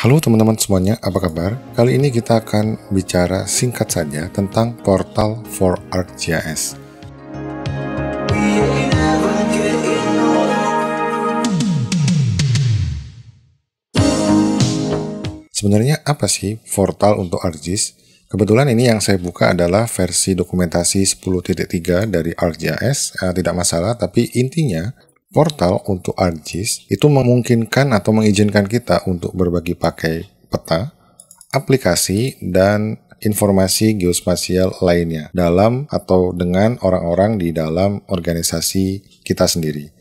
Halo teman-teman semuanya, apa kabar? Kali ini kita akan bicara singkat saja tentang portal for ArcGIS. Sebenarnya apa sih portal untuk ArcGIS? Kebetulan ini yang saya buka adalah versi dokumentasi 10.3 dari ArcGIS, eh, tidak masalah, tapi intinya Portal untuk ArcGIS itu memungkinkan atau mengizinkan kita untuk berbagi pakai peta, aplikasi, dan informasi geospasial lainnya dalam atau dengan orang-orang di dalam organisasi kita sendiri.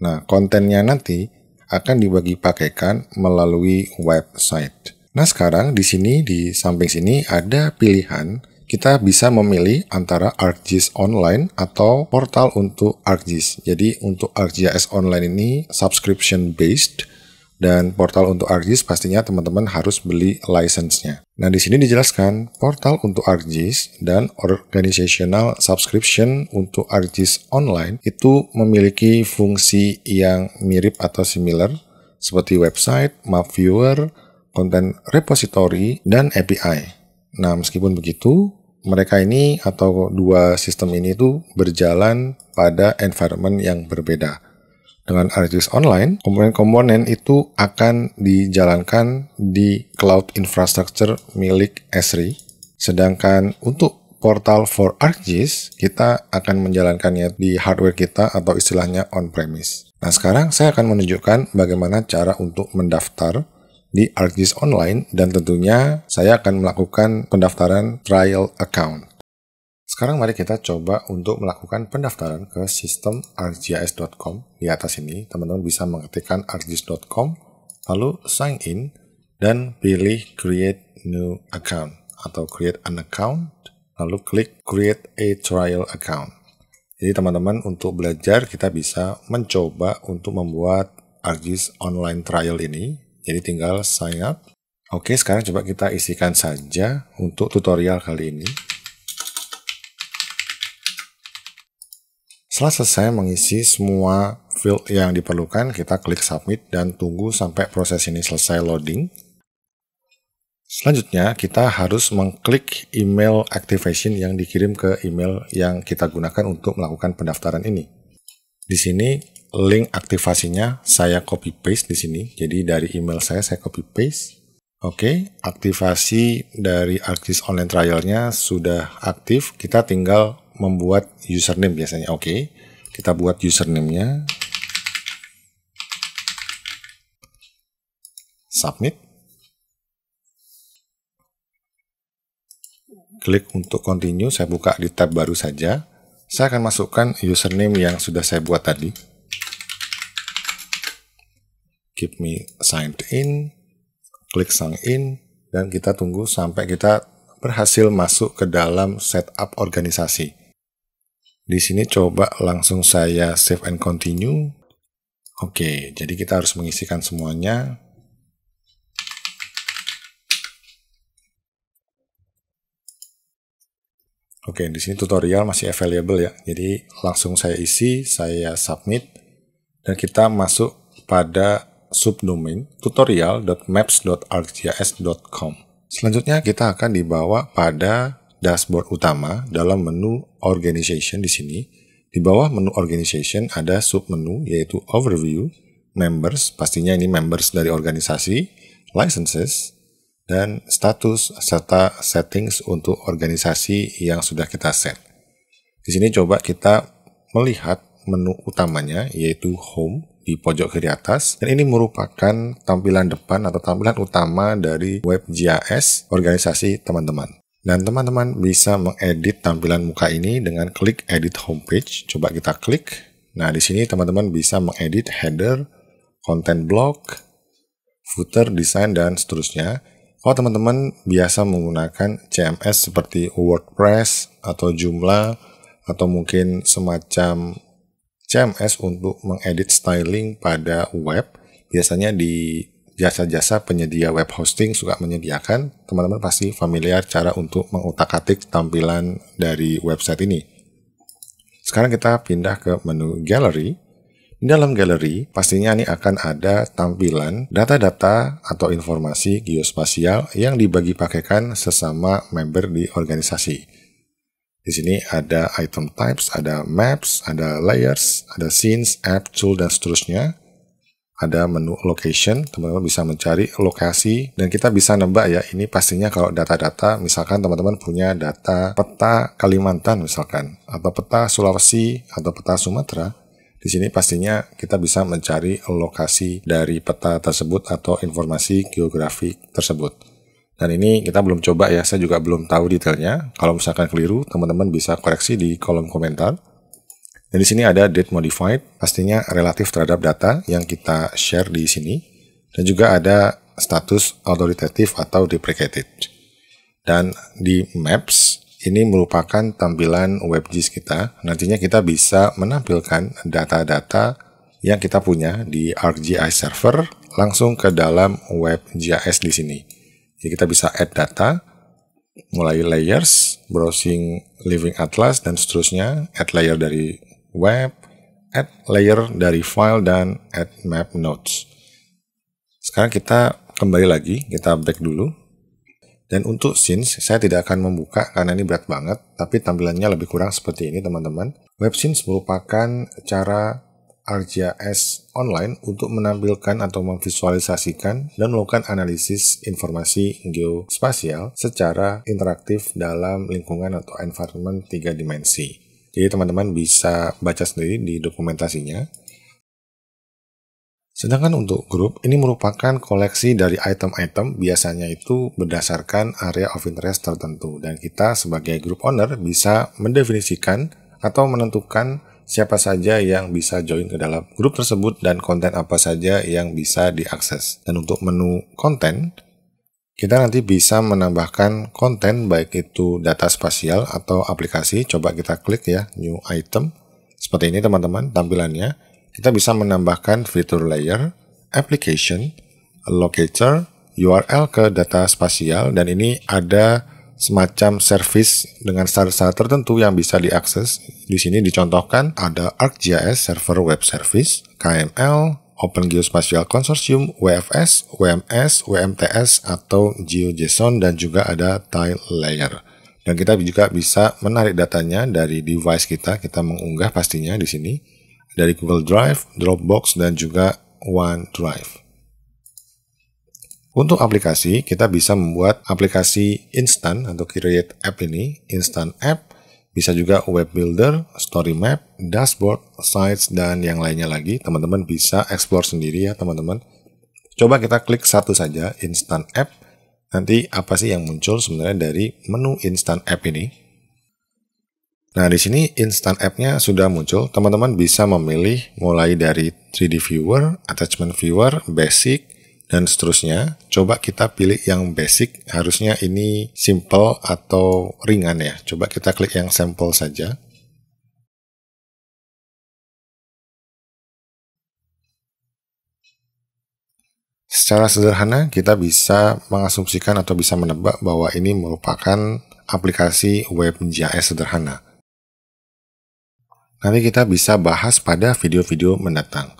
Nah, kontennya nanti akan dibagi pakaikan melalui website. Nah, sekarang di sini di samping sini ada pilihan kita bisa memilih antara ArcGIS Online atau portal untuk ArcGIS. Jadi untuk ArcGIS Online ini subscription based dan portal untuk ArcGIS pastinya teman-teman harus beli license-nya. Nah, di sini dijelaskan portal untuk ArcGIS dan organizational subscription untuk ArcGIS Online itu memiliki fungsi yang mirip atau similar seperti website, map viewer, konten repository, dan API. Nah, meskipun begitu, mereka ini atau dua sistem ini itu berjalan pada environment yang berbeda. Dengan RTUs online, komponen-komponen itu akan dijalankan di cloud infrastructure milik Esri. Sedangkan untuk portal for ArcGIS, kita akan menjalankannya di hardware kita atau istilahnya on-premise. Nah, sekarang saya akan menunjukkan bagaimana cara untuk mendaftar di ArcGIS Online dan tentunya saya akan melakukan pendaftaran trial account. Sekarang mari kita coba untuk melakukan pendaftaran ke sistem arcgis.com. Di atas ini teman-teman bisa mengetikkan arcgis.com, lalu sign in dan pilih create new account atau create an account, lalu klik create a trial account. Jadi teman-teman untuk belajar kita bisa mencoba untuk membuat ArcGIS online trial ini jadi tinggal sign up. Oke, sekarang coba kita isikan saja untuk tutorial kali ini. Setelah selesai mengisi semua field yang diperlukan, kita klik submit dan tunggu sampai proses ini selesai loading. Selanjutnya, kita harus mengklik email activation yang dikirim ke email yang kita gunakan untuk melakukan pendaftaran ini. Di sini link aktivasinya saya copy paste di sini. Jadi dari email saya saya copy paste. Oke, okay, aktivasi dari Artis Online trialnya sudah aktif. Kita tinggal membuat username biasanya. Oke, okay, kita buat username-nya. Submit. Klik untuk continue, saya buka di tab baru saja. Saya akan masukkan username yang sudah saya buat tadi keep me signed in, klik sign in, dan kita tunggu sampai kita berhasil masuk ke dalam setup organisasi. Di sini coba langsung saya save and continue. Oke, jadi kita harus mengisikan semuanya. Oke, di sini tutorial masih available ya. Jadi langsung saya isi, saya submit, dan kita masuk pada subdomain tutorial.maps.arcgis.com. Selanjutnya kita akan dibawa pada dashboard utama dalam menu organization di sini. Di bawah menu organization ada submenu yaitu overview, members, pastinya ini members dari organisasi, licenses, dan status serta settings untuk organisasi yang sudah kita set. Di sini coba kita melihat menu utamanya yaitu home di pojok kiri atas. Dan ini merupakan tampilan depan atau tampilan utama dari web GIS organisasi teman-teman. Dan teman-teman bisa mengedit tampilan muka ini dengan klik edit homepage. Coba kita klik. Nah, di sini teman-teman bisa mengedit header, content blog, footer, design dan seterusnya. Kalau teman-teman biasa menggunakan CMS seperti WordPress atau Joomla atau mungkin semacam CMS untuk mengedit styling pada web biasanya di jasa-jasa penyedia web hosting suka menyediakan teman-teman pasti familiar cara untuk mengutak-atik tampilan dari website ini sekarang kita pindah ke menu gallery di dalam galeri, pastinya ini akan ada tampilan data-data atau informasi geospasial yang dibagi pakaikan sesama member di organisasi. Di sini ada item types, ada maps, ada layers, ada scenes, app, tool, dan seterusnya. Ada menu location, teman-teman bisa mencari lokasi, dan kita bisa nebak ya, ini pastinya kalau data-data, misalkan teman-teman punya data peta Kalimantan misalkan, atau peta Sulawesi, atau peta Sumatera, di sini pastinya kita bisa mencari lokasi dari peta tersebut atau informasi geografi tersebut. Dan ini kita belum coba ya, saya juga belum tahu detailnya. Kalau misalkan keliru, teman-teman bisa koreksi di kolom komentar. Dan di sini ada date modified, pastinya relatif terhadap data yang kita share di sini. Dan juga ada status authoritative atau deprecated. Dan di maps, ini merupakan tampilan WebGIS kita. Nantinya kita bisa menampilkan data-data yang kita punya di ArcGIS server langsung ke dalam WebGIS di sini. Jadi kita bisa add data, mulai layers, browsing Living Atlas, dan seterusnya, add layer dari web, add layer dari file, dan add map notes Sekarang kita kembali lagi, kita back dulu. Dan untuk scenes, saya tidak akan membuka karena ini berat banget, tapi tampilannya lebih kurang seperti ini teman-teman. Web scenes merupakan cara ArcGIS Online untuk menampilkan atau memvisualisasikan dan melakukan analisis informasi geospasial secara interaktif dalam lingkungan atau environment tiga dimensi. Jadi teman-teman bisa baca sendiri di dokumentasinya. Sedangkan untuk grup, ini merupakan koleksi dari item-item biasanya itu berdasarkan area of interest tertentu dan kita sebagai grup owner bisa mendefinisikan atau menentukan siapa saja yang bisa join ke dalam grup tersebut dan konten apa saja yang bisa diakses. Dan untuk menu konten, kita nanti bisa menambahkan konten baik itu data spasial atau aplikasi. Coba kita klik ya, new item. Seperti ini teman-teman tampilannya. Kita bisa menambahkan fitur layer, application, locator, URL ke data spasial dan ini ada semacam service dengan star-star tertentu yang bisa diakses. Di sini dicontohkan ada ArcGIS Server Web Service, KML, Open Geospatial Consortium, WFS, WMS, WMTS, atau GeoJSON, dan juga ada Tile Layer. Dan kita juga bisa menarik datanya dari device kita, kita mengunggah pastinya di sini, dari Google Drive, Dropbox, dan juga OneDrive. Untuk aplikasi, kita bisa membuat aplikasi instan untuk create app ini, instant app, bisa juga web builder, story map, dashboard, sites, dan yang lainnya lagi. Teman-teman bisa explore sendiri ya teman-teman. Coba kita klik satu saja, instant app. Nanti apa sih yang muncul sebenarnya dari menu instant app ini? Nah, di sini instant app-nya sudah muncul. Teman-teman bisa memilih mulai dari 3D viewer, attachment viewer, basic, dan seterusnya. Coba kita pilih yang basic, harusnya ini simple atau ringan ya. Coba kita klik yang sampel saja. Secara sederhana, kita bisa mengasumsikan atau bisa menebak bahwa ini merupakan aplikasi web JS sederhana. Nanti kita bisa bahas pada video-video mendatang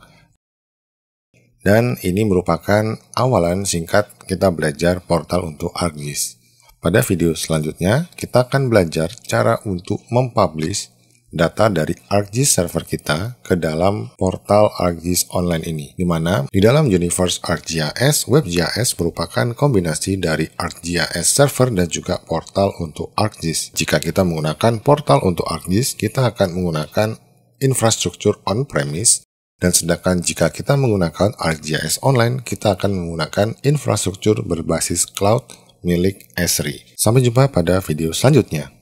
dan ini merupakan awalan singkat kita belajar portal untuk ArcGIS. Pada video selanjutnya, kita akan belajar cara untuk mempublish data dari ArcGIS server kita ke dalam portal ArcGIS Online ini, di mana di dalam universe ArcGIS, GIS merupakan kombinasi dari ArcGIS server dan juga portal untuk ArcGIS. Jika kita menggunakan portal untuk ArcGIS, kita akan menggunakan infrastruktur on-premise dan sedangkan jika kita menggunakan ArcGIS Online, kita akan menggunakan infrastruktur berbasis cloud milik Esri. Sampai jumpa pada video selanjutnya.